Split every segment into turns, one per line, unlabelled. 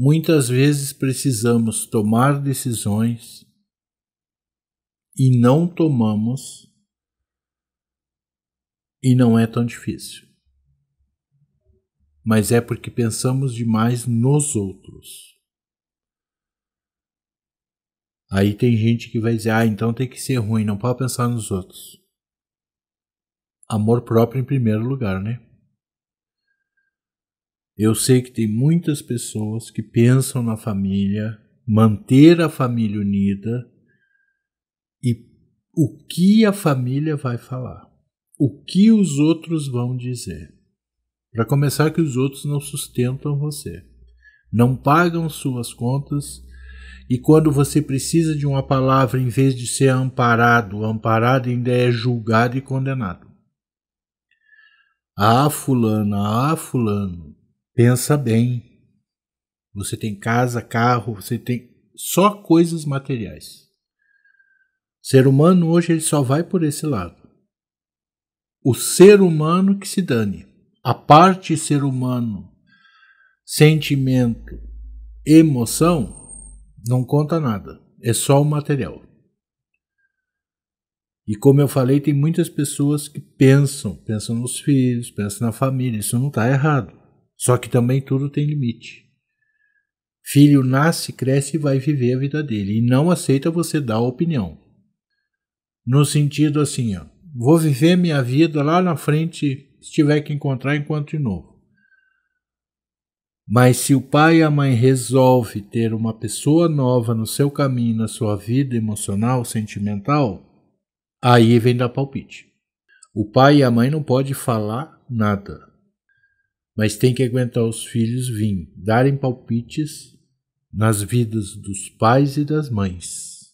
Muitas vezes precisamos tomar decisões e não tomamos, e não é tão difícil. Mas é porque pensamos demais nos outros. Aí tem gente que vai dizer: ah, então tem que ser ruim, não pode pensar nos outros. Amor próprio em primeiro lugar, né? Eu sei que tem muitas pessoas que pensam na família, manter a família unida e o que a família vai falar, o que os outros vão dizer. Para começar, que os outros não sustentam você, não pagam suas contas. E quando você precisa de uma palavra, em vez de ser amparado, amparado ainda é julgado e condenado. Ah, fulano, ah, fulano. Pensa bem. Você tem casa, carro, você tem só coisas materiais. ser humano hoje ele só vai por esse lado. O ser humano que se dane. A parte ser humano, sentimento, emoção, não conta nada. É só o material. E como eu falei, tem muitas pessoas que pensam, pensam nos filhos, pensam na família. Isso não está errado. Só que também tudo tem limite. Filho nasce, cresce e vai viver a vida dele. E não aceita você dar opinião. No sentido assim, ó, vou viver minha vida lá na frente, se tiver que encontrar, enquanto de novo. Mas se o pai e a mãe resolve ter uma pessoa nova no seu caminho, na sua vida emocional, sentimental, aí vem dar palpite. O pai e a mãe não pode falar nada mas tem que aguentar os filhos vim, darem palpites nas vidas dos pais e das mães.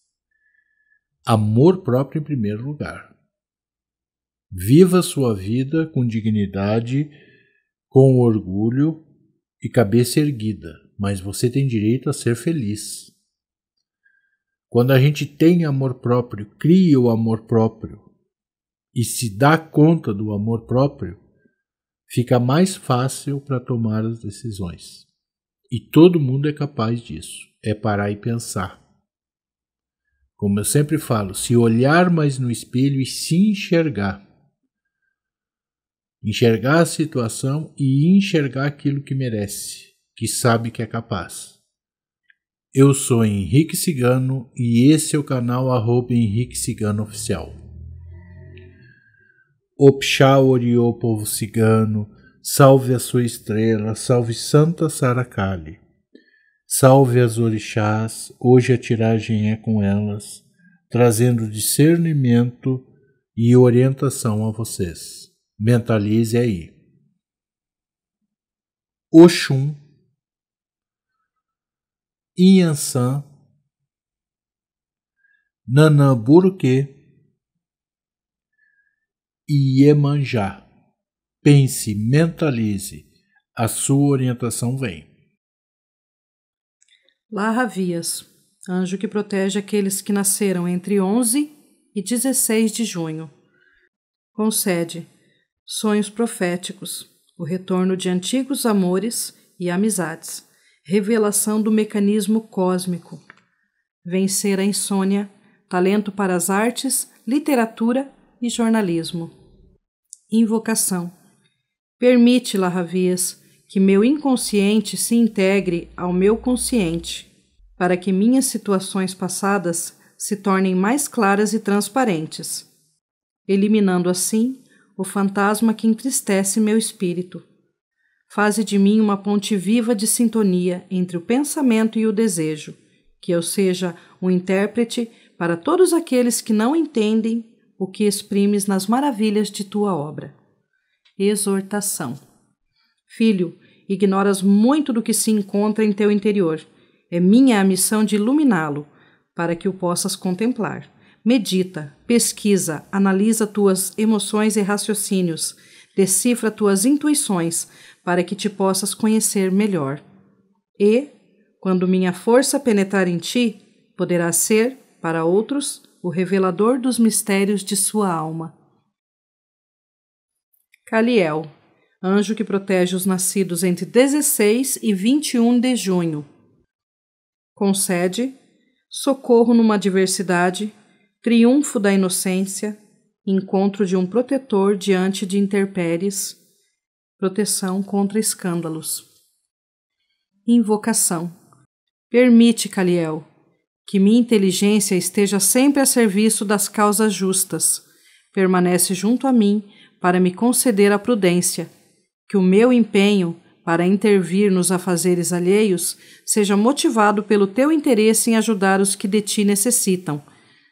Amor próprio em primeiro lugar. Viva sua vida com dignidade, com orgulho e cabeça erguida, mas você tem direito a ser feliz. Quando a gente tem amor próprio, cria o amor próprio e se dá conta do amor próprio, fica mais fácil para tomar as decisões. E todo mundo é capaz disso. É parar e pensar. Como eu sempre falo, se olhar mais no espelho e se enxergar. Enxergar a situação e enxergar aquilo que merece, que sabe que é capaz. Eu sou Henrique Cigano e esse é o canal Henrique Cigano Oficial. Opxá oriou povo cigano, salve a sua estrela, salve Santa Saracali. Salve as orixás, hoje a tiragem é com elas, trazendo discernimento e orientação a vocês. Mentalize aí. Oxum, Inhansan, Nanamburuque, Iemanjá. Pense, mentalize, a sua orientação vem.
Larravias, anjo que protege aqueles que nasceram entre 11 e 16 de junho. Concede sonhos proféticos, o retorno de antigos amores e amizades, revelação do mecanismo cósmico, vencer a insônia, talento para as artes, literatura e jornalismo. Invocação. Permite, Larravias, que meu inconsciente se integre ao meu consciente, para que minhas situações passadas se tornem mais claras e transparentes, eliminando assim o fantasma que entristece meu espírito. Faze de mim uma ponte viva de sintonia entre o pensamento e o desejo, que eu seja um intérprete para todos aqueles que não entendem o que exprimes nas maravilhas de tua obra. Exortação. Filho, ignoras muito do que se encontra em teu interior. É minha a missão de iluminá-lo, para que o possas contemplar. Medita, pesquisa, analisa tuas emoções e raciocínios, decifra tuas intuições, para que te possas conhecer melhor. E, quando minha força penetrar em ti, poderá ser, para outros, o revelador dos mistérios de sua alma. Caliel, anjo que protege os nascidos entre 16 e 21 de junho. Concede socorro numa adversidade, triunfo da inocência, encontro de um protetor diante de intempéries, proteção contra escândalos. Invocação. Permite, Caliel, que minha inteligência esteja sempre a serviço das causas justas. Permanece junto a mim para me conceder a prudência. Que o meu empenho para intervir nos afazeres alheios seja motivado pelo teu interesse em ajudar os que de ti necessitam.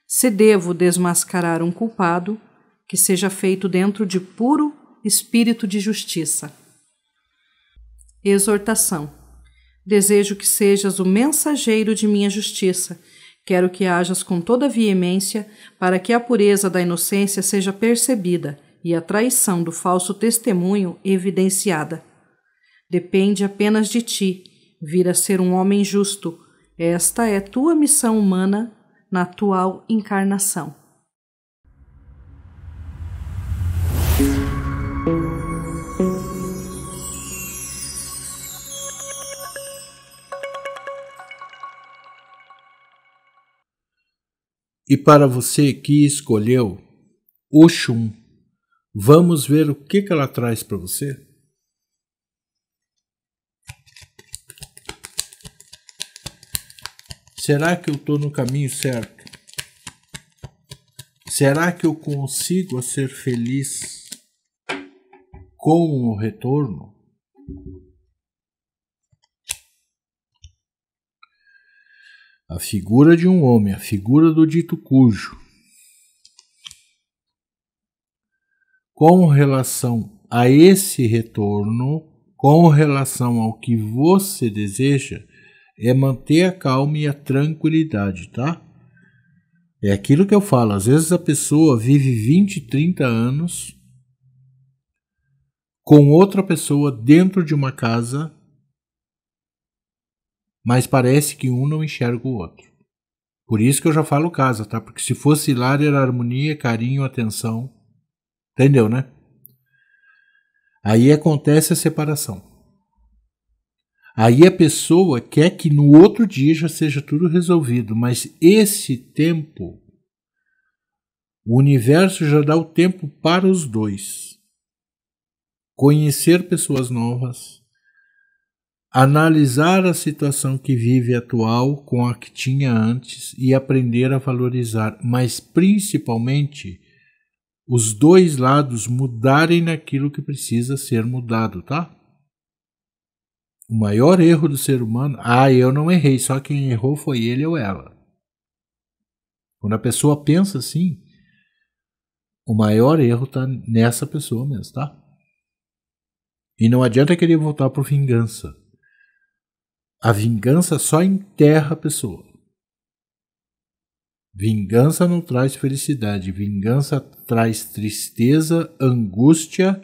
Se devo desmascarar um culpado, que seja feito dentro de puro espírito de justiça. Exortação Desejo que sejas o mensageiro de minha justiça. Quero que hajas com toda veemência, para que a pureza da inocência seja percebida e a traição do falso testemunho evidenciada. Depende apenas de ti, vir a ser um homem justo. Esta é tua missão humana na atual encarnação.
E para você que escolheu Oxum, vamos ver o que, que ela traz para você? Será que eu estou no caminho certo? Será que eu consigo ser feliz com o retorno? A figura de um homem, a figura do dito cujo. Com relação a esse retorno, com relação ao que você deseja, é manter a calma e a tranquilidade, tá? É aquilo que eu falo, às vezes a pessoa vive 20, 30 anos com outra pessoa dentro de uma casa mas parece que um não enxerga o outro. Por isso que eu já falo casa, tá? Porque se fosse lar era harmonia, carinho, atenção. Entendeu, né? Aí acontece a separação. Aí a pessoa quer que no outro dia já seja tudo resolvido, mas esse tempo, o universo já dá o tempo para os dois conhecer pessoas novas, analisar a situação que vive atual com a que tinha antes e aprender a valorizar, mas principalmente os dois lados mudarem naquilo que precisa ser mudado, tá? O maior erro do ser humano, ah, eu não errei, só quem errou foi ele ou ela. Quando a pessoa pensa assim, o maior erro está nessa pessoa mesmo, tá? E não adianta querer voltar por vingança. A vingança só enterra a pessoa. Vingança não traz felicidade, vingança traz tristeza, angústia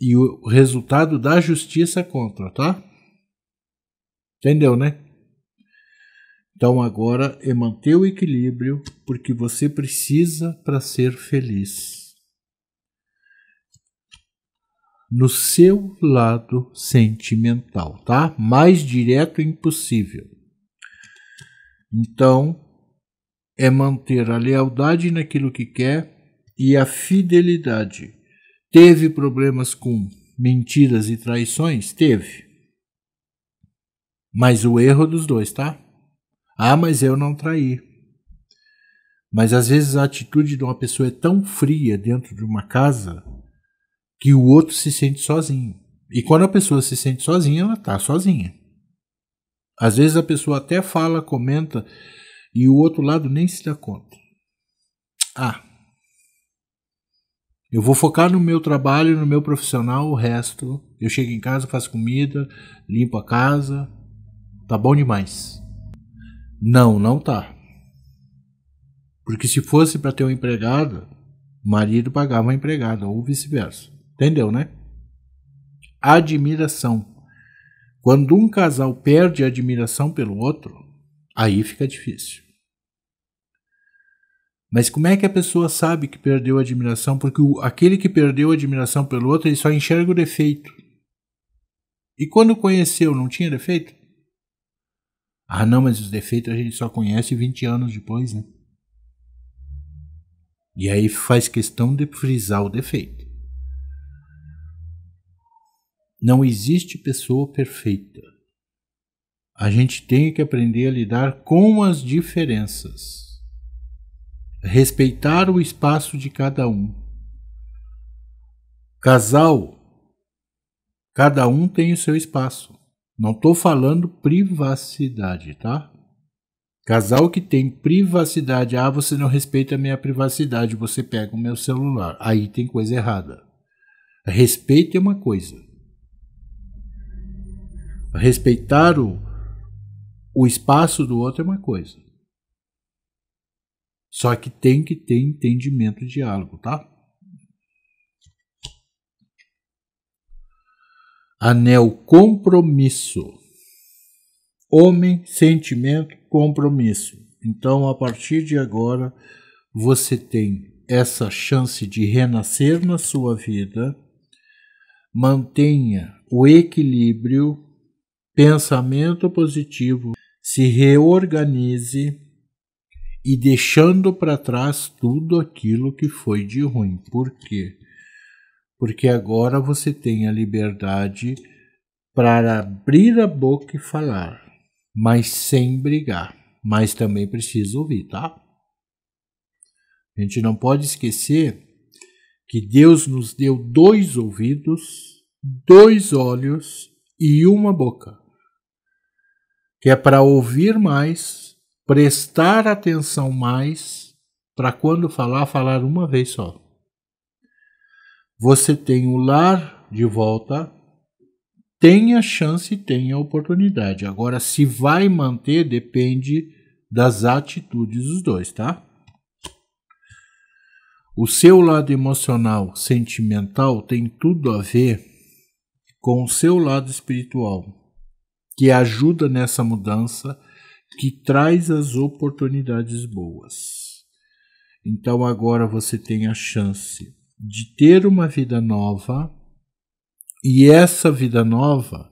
e o resultado da justiça é contra, tá? Entendeu, né? Então agora é manter o equilíbrio porque você precisa para ser feliz. no seu lado sentimental, tá? Mais direto impossível. Então, é manter a lealdade naquilo que quer e a fidelidade. Teve problemas com mentiras e traições? Teve. Mas o erro é dos dois, tá? Ah, mas eu não traí. Mas às vezes a atitude de uma pessoa é tão fria dentro de uma casa que o outro se sente sozinho. E quando a pessoa se sente sozinha, ela está sozinha. Às vezes a pessoa até fala, comenta, e o outro lado nem se dá conta. Ah, eu vou focar no meu trabalho, no meu profissional, o resto. Eu chego em casa, faço comida, limpo a casa. Tá bom demais. Não, não tá. Porque se fosse para ter uma empregada, marido pagava a empregada, ou vice-versa. Entendeu, né? Admiração. Quando um casal perde a admiração pelo outro, aí fica difícil. Mas como é que a pessoa sabe que perdeu a admiração? Porque o, aquele que perdeu a admiração pelo outro, ele só enxerga o defeito. E quando conheceu, não tinha defeito? Ah, não, mas os defeitos a gente só conhece 20 anos depois, né? E aí faz questão de frisar o defeito. Não existe pessoa perfeita. A gente tem que aprender a lidar com as diferenças, respeitar o espaço de cada um. Casal, cada um tem o seu espaço. Não estou falando privacidade, tá? Casal que tem privacidade, ah, você não respeita a minha privacidade, você pega o meu celular. Aí tem coisa errada. Respeito é uma coisa, Respeitar o, o espaço do outro é uma coisa. Só que tem que ter entendimento e diálogo, tá? Anel compromisso. Homem, sentimento, compromisso. Então, a partir de agora, você tem essa chance de renascer na sua vida. Mantenha o equilíbrio pensamento positivo, se reorganize e deixando para trás tudo aquilo que foi de ruim. Por quê? Porque agora você tem a liberdade para abrir a boca e falar, mas sem brigar. Mas também precisa ouvir, tá? A gente não pode esquecer que Deus nos deu dois ouvidos, dois olhos e uma boca que é para ouvir mais, prestar atenção mais, para quando falar, falar uma vez só. Você tem o lar de volta, tem a chance, tem a oportunidade. Agora, se vai manter, depende das atitudes dos dois, tá? O seu lado emocional, sentimental, tem tudo a ver com o seu lado espiritual, que ajuda nessa mudança, que traz as oportunidades boas. Então agora você tem a chance de ter uma vida nova, e essa vida nova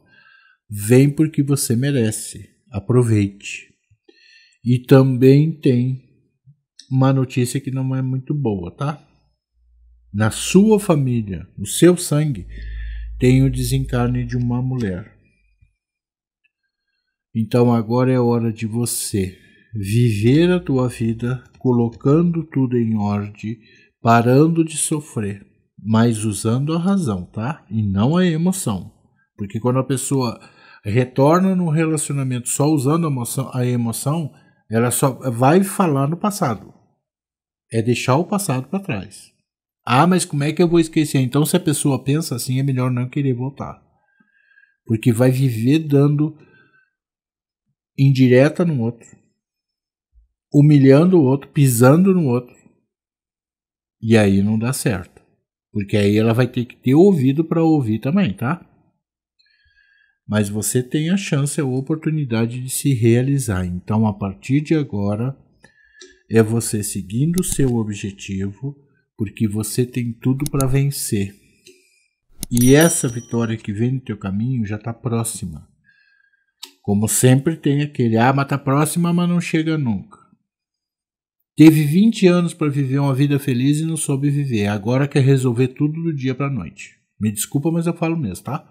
vem porque você merece. Aproveite. E também tem uma notícia que não é muito boa, tá? Na sua família, no seu sangue, tem o desencarne de uma mulher. Então agora é hora de você viver a tua vida colocando tudo em ordem, parando de sofrer, mas usando a razão, tá? E não a emoção. Porque quando a pessoa retorna no relacionamento só usando a emoção, a emoção ela só vai falar no passado. É deixar o passado para trás. Ah, mas como é que eu vou esquecer? Então, se a pessoa pensa assim, é melhor não querer voltar. Porque vai viver dando indireta no outro, humilhando o outro, pisando no outro. E aí não dá certo. Porque aí ela vai ter que ter ouvido para ouvir também, tá? Mas você tem a chance, a oportunidade de se realizar. Então, a partir de agora, é você seguindo o seu objetivo, porque você tem tudo para vencer. E essa vitória que vem no teu caminho já está próxima. Como sempre, tem aquele: ah, mata tá próxima, mas não chega nunca. Teve 20 anos para viver uma vida feliz e não soube viver. Agora quer resolver tudo do dia para noite. Me desculpa, mas eu falo mesmo, tá?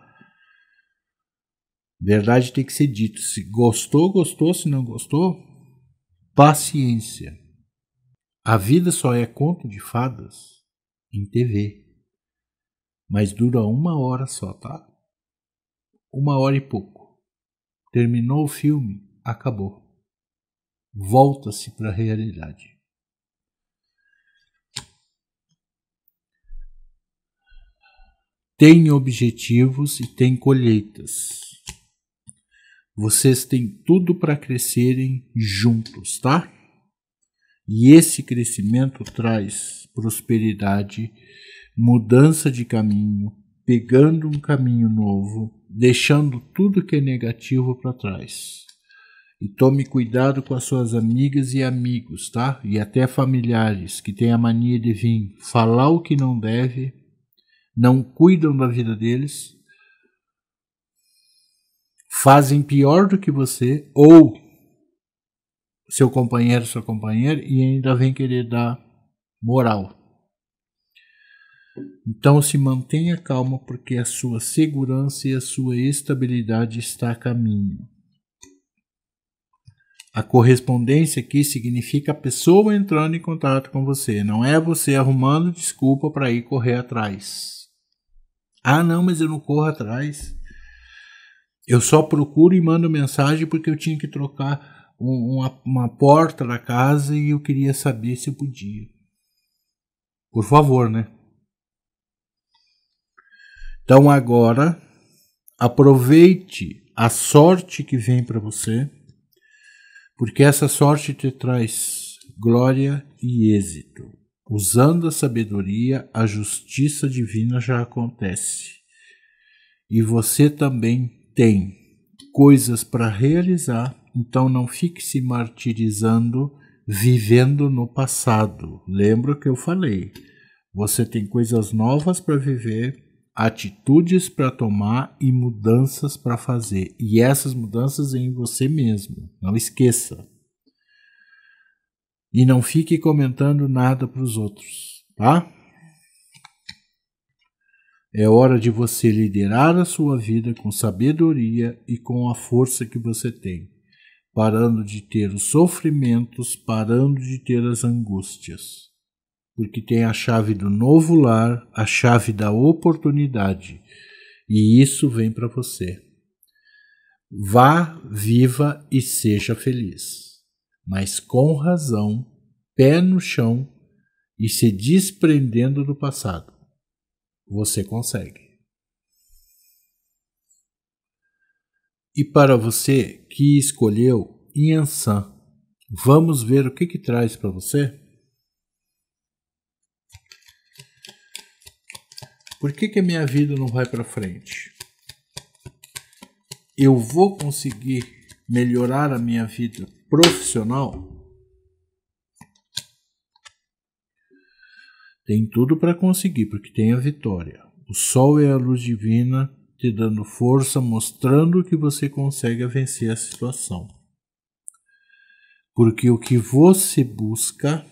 Verdade tem que ser dito. Se gostou, gostou. Se não gostou, paciência. A vida só é conto de fadas em TV. Mas dura uma hora só, tá? Uma hora e pouco. Terminou o filme, acabou. Volta-se para a realidade. Tem objetivos e tem colheitas. Vocês têm tudo para crescerem juntos, tá? E esse crescimento traz prosperidade, mudança de caminho, pegando um caminho novo deixando tudo que é negativo para trás. E tome cuidado com as suas amigas e amigos, tá? E até familiares que têm a mania de vir falar o que não deve, não cuidam da vida deles, fazem pior do que você ou seu companheiro, sua companheira e ainda vem querer dar moral. Então se mantenha calmo, porque a sua segurança e a sua estabilidade está a caminho. A correspondência aqui significa a pessoa entrando em contato com você, não é você arrumando desculpa para ir correr atrás. Ah, não, mas eu não corro atrás. Eu só procuro e mando mensagem porque eu tinha que trocar um, uma, uma porta da casa e eu queria saber se eu podia. Por favor, né? Então agora aproveite a sorte que vem para você, porque essa sorte te traz glória e êxito. Usando a sabedoria, a justiça divina já acontece. E você também tem coisas para realizar, então não fique se martirizando vivendo no passado. Lembra que eu falei? Você tem coisas novas para viver atitudes para tomar e mudanças para fazer. E essas mudanças em você mesmo, não esqueça. E não fique comentando nada para os outros, tá? É hora de você liderar a sua vida com sabedoria e com a força que você tem, parando de ter os sofrimentos, parando de ter as angústias porque tem a chave do novo lar, a chave da oportunidade. E isso vem para você. Vá, viva e seja feliz, mas com razão, pé no chão e se desprendendo do passado. Você consegue. E para você que escolheu Yansan, vamos ver o que, que traz para você? Por que, que a minha vida não vai para frente? Eu vou conseguir melhorar a minha vida profissional? Tem tudo para conseguir, porque tem a vitória. O sol é a luz divina te dando força, mostrando que você consegue vencer a situação. Porque o que você busca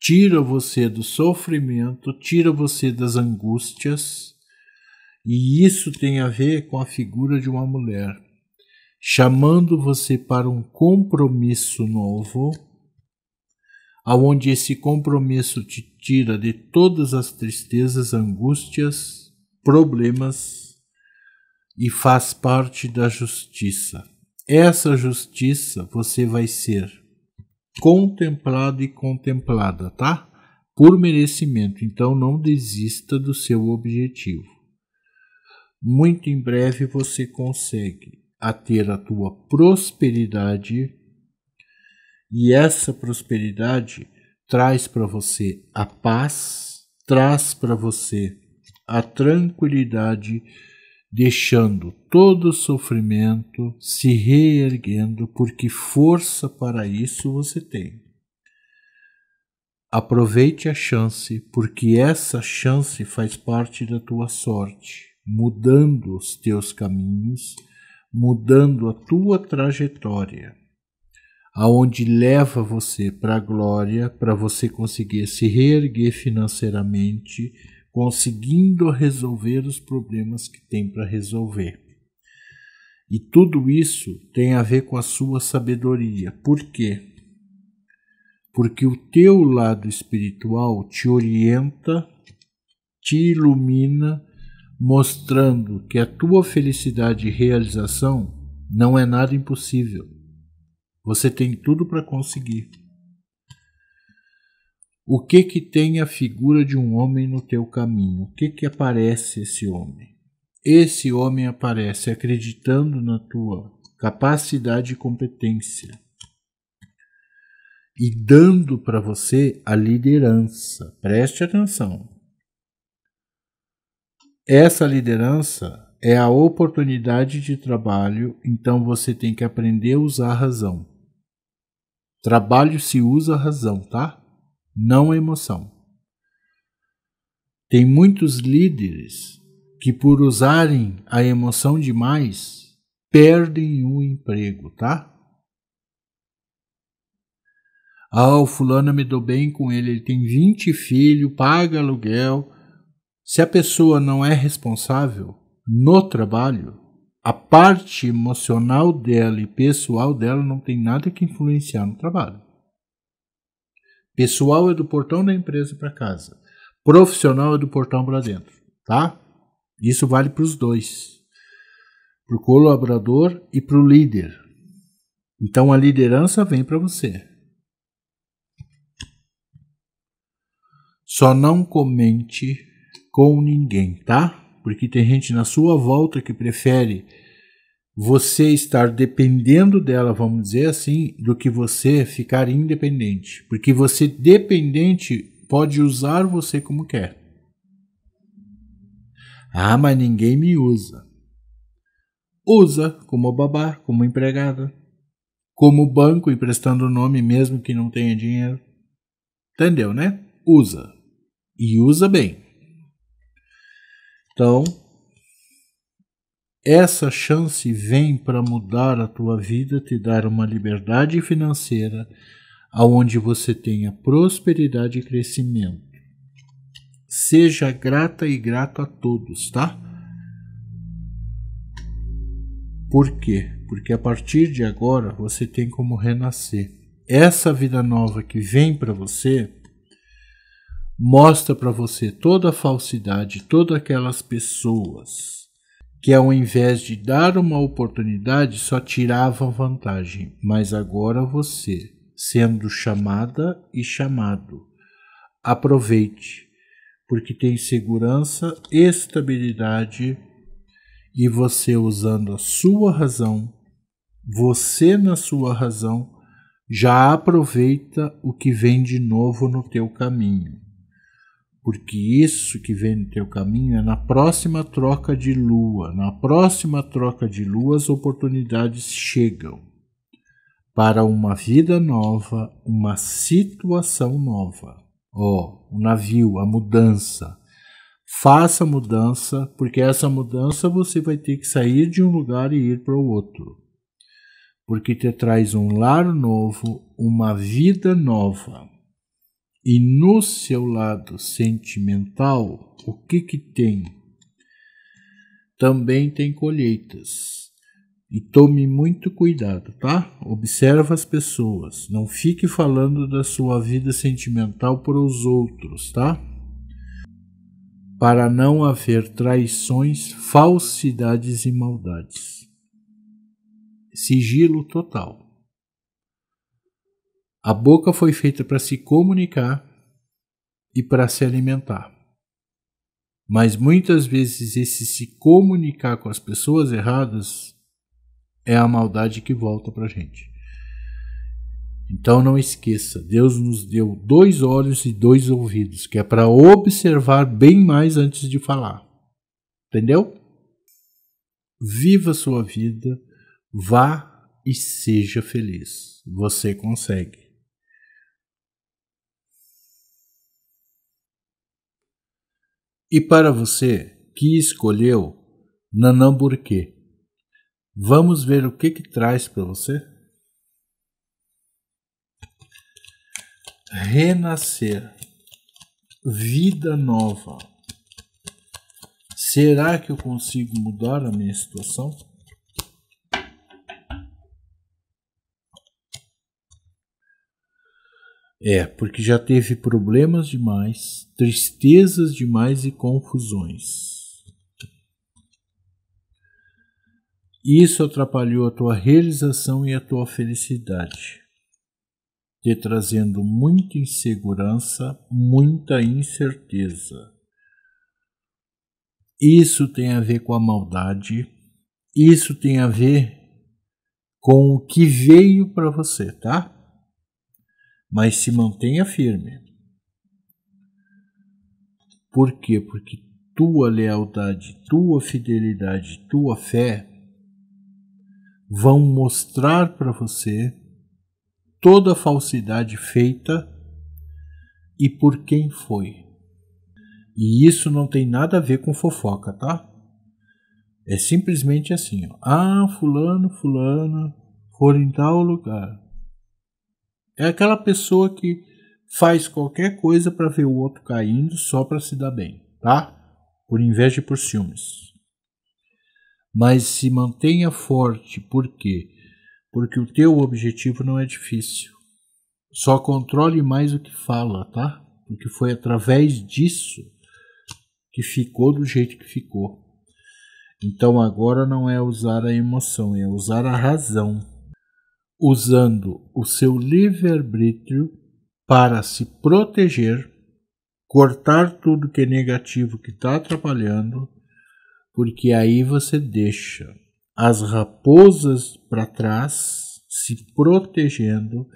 tira você do sofrimento, tira você das angústias, e isso tem a ver com a figura de uma mulher, chamando você para um compromisso novo, aonde esse compromisso te tira de todas as tristezas, angústias, problemas e faz parte da justiça. Essa justiça você vai ser contemplado e contemplada, tá? Por merecimento. Então não desista do seu objetivo. Muito em breve você consegue ter a tua prosperidade e essa prosperidade traz para você a paz, traz para você a tranquilidade deixando todo o sofrimento, se reerguendo, porque força para isso você tem. Aproveite a chance, porque essa chance faz parte da tua sorte, mudando os teus caminhos, mudando a tua trajetória, aonde leva você para a glória, para você conseguir se reerguer financeiramente, conseguindo resolver os problemas que tem para resolver. E tudo isso tem a ver com a sua sabedoria. Por quê? Porque o teu lado espiritual te orienta, te ilumina, mostrando que a tua felicidade e realização não é nada impossível. Você tem tudo para conseguir. O que que tem a figura de um homem no teu caminho? O que que aparece esse homem? Esse homem aparece acreditando na tua capacidade e competência e dando para você a liderança. Preste atenção. Essa liderança é a oportunidade de trabalho, então você tem que aprender a usar a razão. Trabalho se usa a razão, tá? não emoção. Tem muitos líderes que, por usarem a emoção demais, perdem o emprego, tá? Ah, o fulano me dou bem com ele, ele tem 20 filhos, paga aluguel. Se a pessoa não é responsável no trabalho, a parte emocional dela e pessoal dela não tem nada que influenciar no trabalho. Pessoal é do portão da empresa para casa. Profissional é do portão para dentro, tá? Isso vale para os dois. Para o colaborador e para o líder. Então a liderança vem para você. Só não comente com ninguém, tá? Porque tem gente na sua volta que prefere você estar dependendo dela, vamos dizer assim, do que você ficar independente. Porque você dependente pode usar você como quer. Ah, mas ninguém me usa. Usa como babá, como empregada, como banco emprestando nome mesmo que não tenha dinheiro. Entendeu, né? Usa. E usa bem. Então, essa chance vem para mudar a tua vida, te dar uma liberdade financeira, aonde você tenha prosperidade e crescimento. Seja grata e grato a todos, tá? Por quê? Porque a partir de agora você tem como renascer. Essa vida nova que vem para você mostra para você toda a falsidade, todas aquelas pessoas que ao invés de dar uma oportunidade só tirava vantagem, mas agora você, sendo chamada e chamado, aproveite, porque tem segurança, estabilidade e você usando a sua razão, você na sua razão, já aproveita o que vem de novo no teu caminho porque isso que vem no teu caminho é na próxima troca de lua. Na próxima troca de lua, as oportunidades chegam para uma vida nova, uma situação nova. Ó, oh, o navio, a mudança. Faça a mudança, porque essa mudança você vai ter que sair de um lugar e ir para o outro. Porque te traz um lar novo, uma vida nova. E no seu lado sentimental, o que que tem? Também tem colheitas. E tome muito cuidado, tá? Observa as pessoas. Não fique falando da sua vida sentimental para os outros, tá? Para não haver traições, falsidades e maldades. Sigilo total. A boca foi feita para se comunicar e para se alimentar. Mas muitas vezes esse se comunicar com as pessoas erradas é a maldade que volta para a gente. Então não esqueça, Deus nos deu dois olhos e dois ouvidos, que é para observar bem mais antes de falar. Entendeu? Viva a sua vida, vá e seja feliz. Você consegue. E para você que escolheu Nanamburquê, vamos ver o que, que traz para você? Renascer, vida nova. Será que eu consigo mudar a minha situação? É, porque já teve problemas demais, tristezas demais e confusões. Isso atrapalhou a tua realização e a tua felicidade, te trazendo muita insegurança, muita incerteza. Isso tem a ver com a maldade, isso tem a ver com o que veio para você, tá? mas se mantenha firme. Por quê? Porque tua lealdade, tua fidelidade, tua fé vão mostrar para você toda a falsidade feita e por quem foi. E isso não tem nada a ver com fofoca, tá? É simplesmente assim, ó. Ah, fulano, fulano, foram em tal lugar. É aquela pessoa que faz qualquer coisa para ver o outro caindo só para se dar bem, tá? Por inveja e por ciúmes. Mas se mantenha forte, por quê? Porque o teu objetivo não é difícil. Só controle mais o que fala, tá? Porque foi através disso que ficou do jeito que ficou. Então agora não é usar a emoção, é usar a razão usando o seu livre-arbítrio para se proteger, cortar tudo que é negativo que está atrapalhando, porque aí você deixa as raposas para trás, se protegendo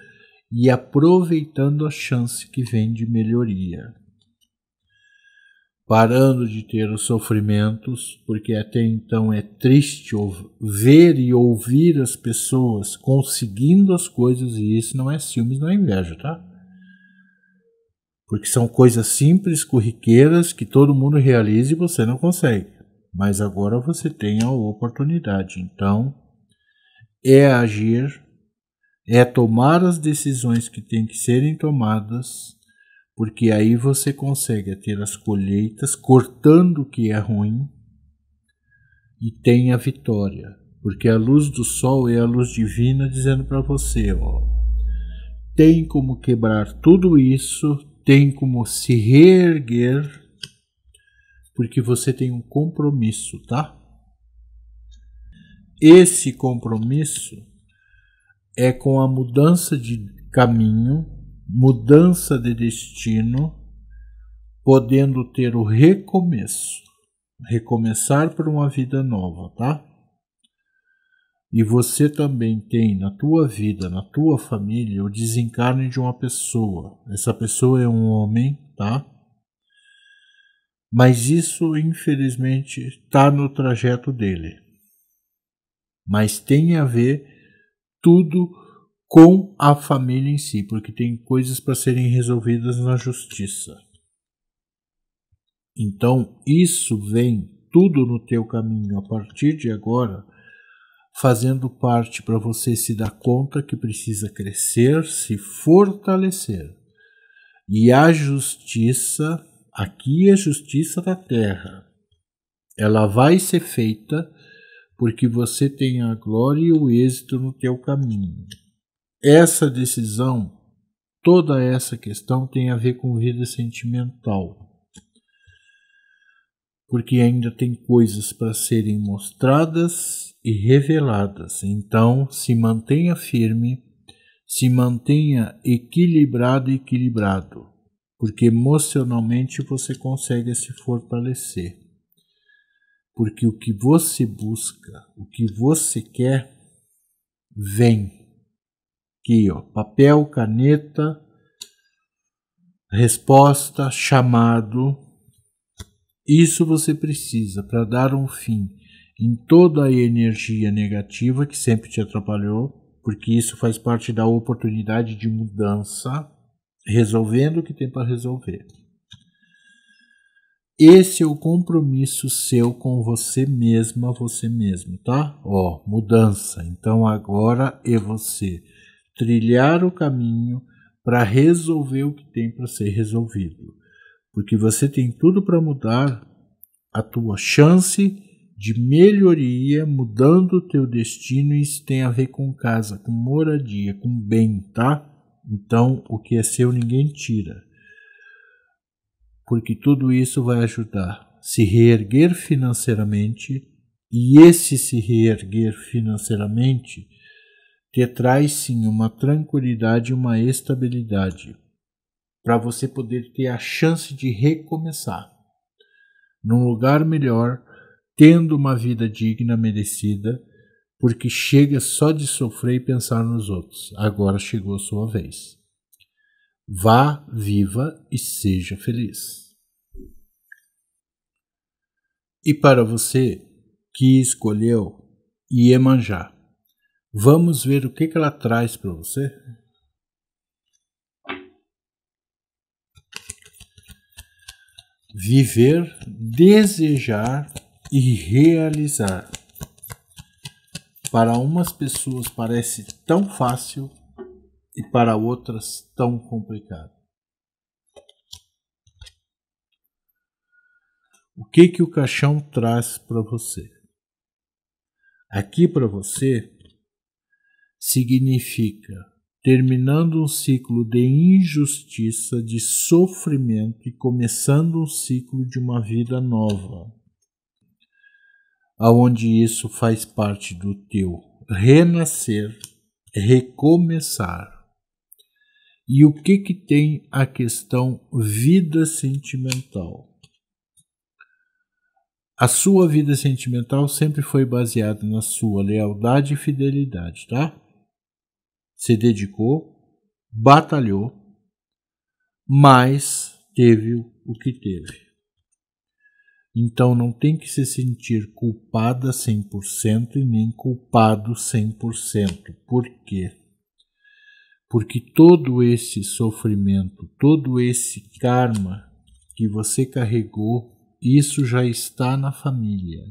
e aproveitando a chance que vem de melhoria parando de ter os sofrimentos, porque até então é triste ver e ouvir as pessoas conseguindo as coisas, e isso não é ciúmes, não é inveja, tá? Porque são coisas simples, corriqueiras, que todo mundo realiza e você não consegue. Mas agora você tem a oportunidade. Então, é agir, é tomar as decisões que têm que serem tomadas porque aí você consegue ter as colheitas cortando o que é ruim e tem a vitória, porque a luz do sol é a luz divina dizendo para você, ó, tem como quebrar tudo isso, tem como se reerguer, porque você tem um compromisso, tá? Esse compromisso é com a mudança de caminho mudança de destino, podendo ter o recomeço, recomeçar por uma vida nova, tá? E você também tem na tua vida, na tua família, o desencarne de uma pessoa. Essa pessoa é um homem, tá? Mas isso, infelizmente, está no trajeto dele. Mas tem a ver tudo com a família em si, porque tem coisas para serem resolvidas na justiça. Então, isso vem tudo no teu caminho a partir de agora, fazendo parte para você se dar conta que precisa crescer, se fortalecer. E a justiça, aqui é justiça da terra. Ela vai ser feita porque você tem a glória e o êxito no teu caminho essa decisão, toda essa questão tem a ver com vida sentimental. Porque ainda tem coisas para serem mostradas e reveladas. Então, se mantenha firme, se mantenha equilibrado e equilibrado, porque emocionalmente você consegue se fortalecer. Porque o que você busca, o que você quer, vem Aqui, ó, papel, caneta, resposta, chamado. Isso você precisa para dar um fim em toda a energia negativa que sempre te atrapalhou, porque isso faz parte da oportunidade de mudança, resolvendo o que tem para resolver. Esse é o compromisso seu com você mesma, você mesmo, tá? Ó, mudança. Então agora é você trilhar o caminho para resolver o que tem para ser resolvido. Porque você tem tudo para mudar a tua chance de melhoria mudando o teu destino e isso tem a ver com casa, com moradia, com bem, tá? Então, o que é seu ninguém tira. Porque tudo isso vai ajudar se reerguer financeiramente e esse se reerguer financeiramente te traz sim uma tranquilidade e uma estabilidade para você poder ter a chance de recomeçar num lugar melhor, tendo uma vida digna, merecida, porque chega só de sofrer e pensar nos outros. Agora chegou a sua vez. Vá, viva e seja feliz. E para você que escolheu Iemanjá, Vamos ver o que, que ela traz para você. Viver, desejar e realizar. Para umas pessoas parece tão fácil e para outras tão complicado. O que que o caixão traz para você? Aqui para você significa terminando um ciclo de injustiça, de sofrimento e começando um ciclo de uma vida nova, aonde isso faz parte do teu renascer, recomeçar. E o que que tem a questão vida sentimental? A sua vida sentimental sempre foi baseada na sua lealdade e fidelidade, tá? se dedicou, batalhou, mas teve o que teve. Então não tem que se sentir culpada 100% e nem culpado 100%. Por quê? Porque todo esse sofrimento, todo esse karma que você carregou, isso já está na família.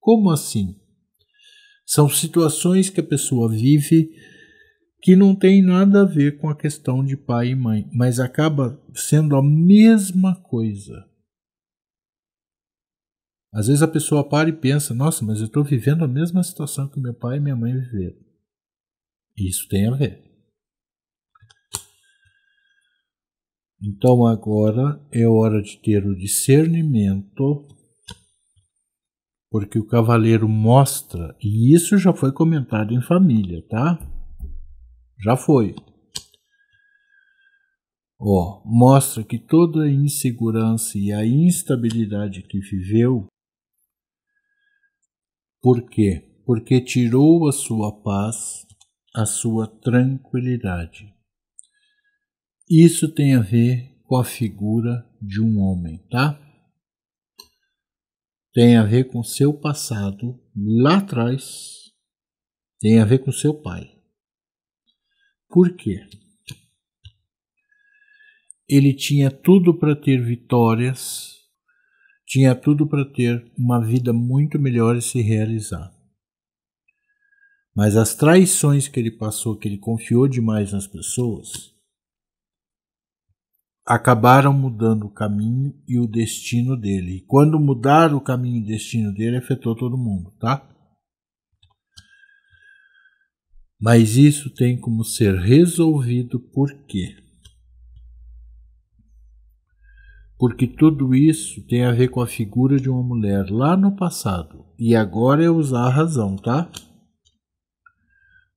Como assim? São situações que a pessoa vive que não tem nada a ver com a questão de pai e mãe, mas acaba sendo a mesma coisa. Às vezes a pessoa para e pensa: nossa, mas eu estou vivendo a mesma situação que meu pai e minha mãe viveram. Isso tem a ver. Então agora é hora de ter o discernimento, porque o cavaleiro mostra, e isso já foi comentado em família, tá? Já foi. Ó, mostra que toda a insegurança e a instabilidade que viveu, por quê? Porque tirou a sua paz, a sua tranquilidade. Isso tem a ver com a figura de um homem, tá? Tem a ver com seu passado lá atrás, tem a ver com seu pai. Por quê? Ele tinha tudo para ter vitórias, tinha tudo para ter uma vida muito melhor e se realizar. Mas as traições que ele passou, que ele confiou demais nas pessoas, acabaram mudando o caminho e o destino dele. E quando mudaram o caminho e o destino dele, afetou todo mundo, tá? Mas isso tem como ser resolvido por quê? Porque tudo isso tem a ver com a figura de uma mulher lá no passado. E agora é usar a razão, tá?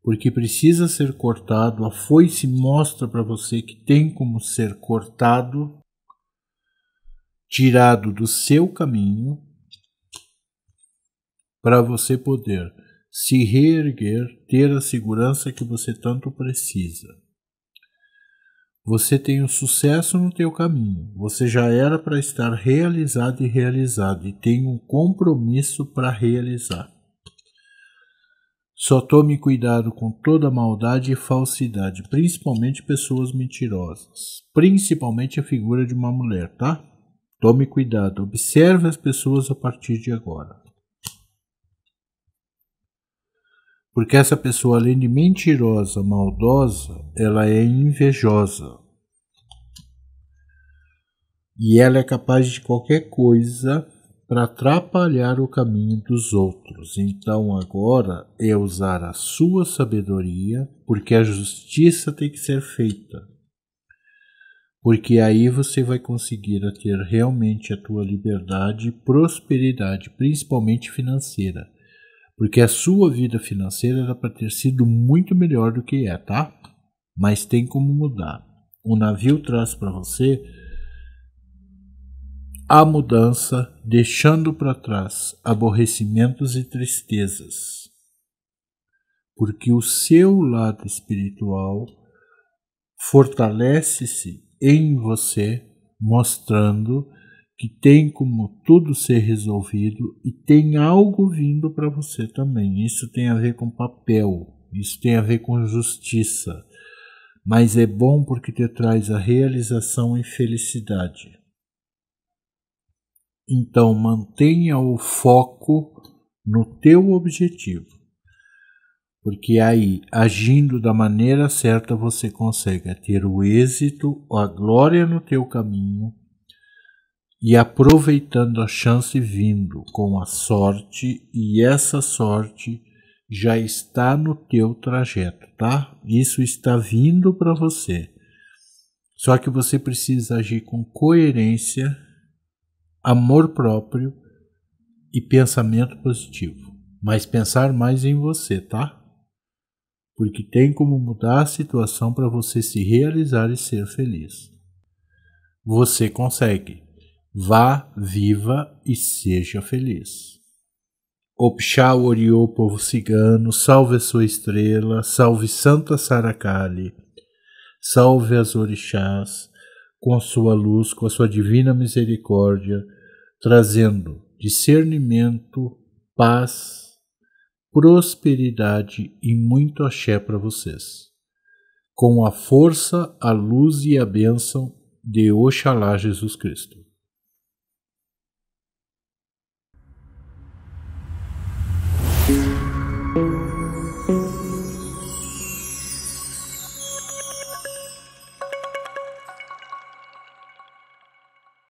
Porque precisa ser cortado, a foice mostra para você que tem como ser cortado, tirado do seu caminho, para você poder se reerguer, ter a segurança que você tanto precisa. Você tem o um sucesso no teu caminho. Você já era para estar realizado e realizado e tem um compromisso para realizar. Só tome cuidado com toda maldade e falsidade, principalmente pessoas mentirosas, principalmente a figura de uma mulher, tá? Tome cuidado, observe as pessoas a partir de agora. Porque essa pessoa, além de mentirosa, maldosa, ela é invejosa. E ela é capaz de qualquer coisa para atrapalhar o caminho dos outros. Então agora é usar a sua sabedoria, porque a justiça tem que ser feita. Porque aí você vai conseguir ter realmente a tua liberdade e prosperidade, principalmente financeira porque a sua vida financeira era para ter sido muito melhor do que é, tá? Mas tem como mudar. O navio traz para você a mudança, deixando para trás aborrecimentos e tristezas, porque o seu lado espiritual fortalece-se em você, mostrando que tem como tudo ser resolvido e tem algo vindo para você também. Isso tem a ver com papel, isso tem a ver com justiça, mas é bom porque te traz a realização e felicidade. Então mantenha o foco no teu objetivo, porque aí, agindo da maneira certa, você consegue ter o êxito, a glória no teu caminho e aproveitando a chance vindo com a sorte, e essa sorte já está no teu trajeto, tá? Isso está vindo para você. Só que você precisa agir com coerência, amor próprio e pensamento positivo. Mas pensar mais em você, tá? Porque tem como mudar a situação para você se realizar e ser feliz. Você consegue. Vá, viva e seja feliz. Opxá Oriô, povo cigano, salve a sua estrela, salve Santa Saracali, salve as orixás, com sua luz, com a sua divina misericórdia, trazendo discernimento, paz, prosperidade e muito axé para vocês. Com a força, a luz e a bênção de Oxalá Jesus Cristo.